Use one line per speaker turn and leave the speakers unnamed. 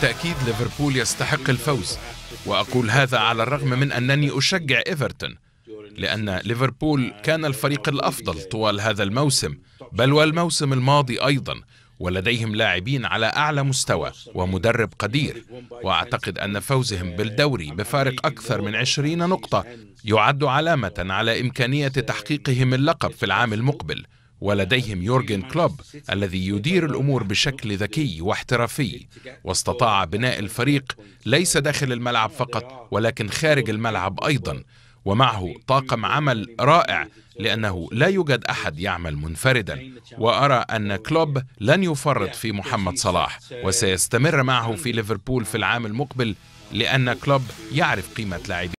بالتأكيد ليفربول يستحق الفوز وأقول هذا على الرغم من أنني أشجع إيفرتون لأن ليفربول كان الفريق الأفضل طوال هذا الموسم بل والموسم الماضي أيضا ولديهم لاعبين على أعلى مستوى ومدرب قدير وأعتقد أن فوزهم بالدوري بفارق أكثر من 20 نقطة يعد علامة على إمكانية تحقيقهم اللقب في العام المقبل ولديهم يورجن كلوب الذي يدير الأمور بشكل ذكي واحترافي واستطاع بناء الفريق ليس داخل الملعب فقط ولكن خارج الملعب أيضا ومعه طاقم عمل رائع لأنه لا يوجد أحد يعمل منفردا وأرى أن كلوب لن يفرط في محمد صلاح وسيستمر معه في ليفربول في العام المقبل لأن كلوب يعرف قيمة لاعبيه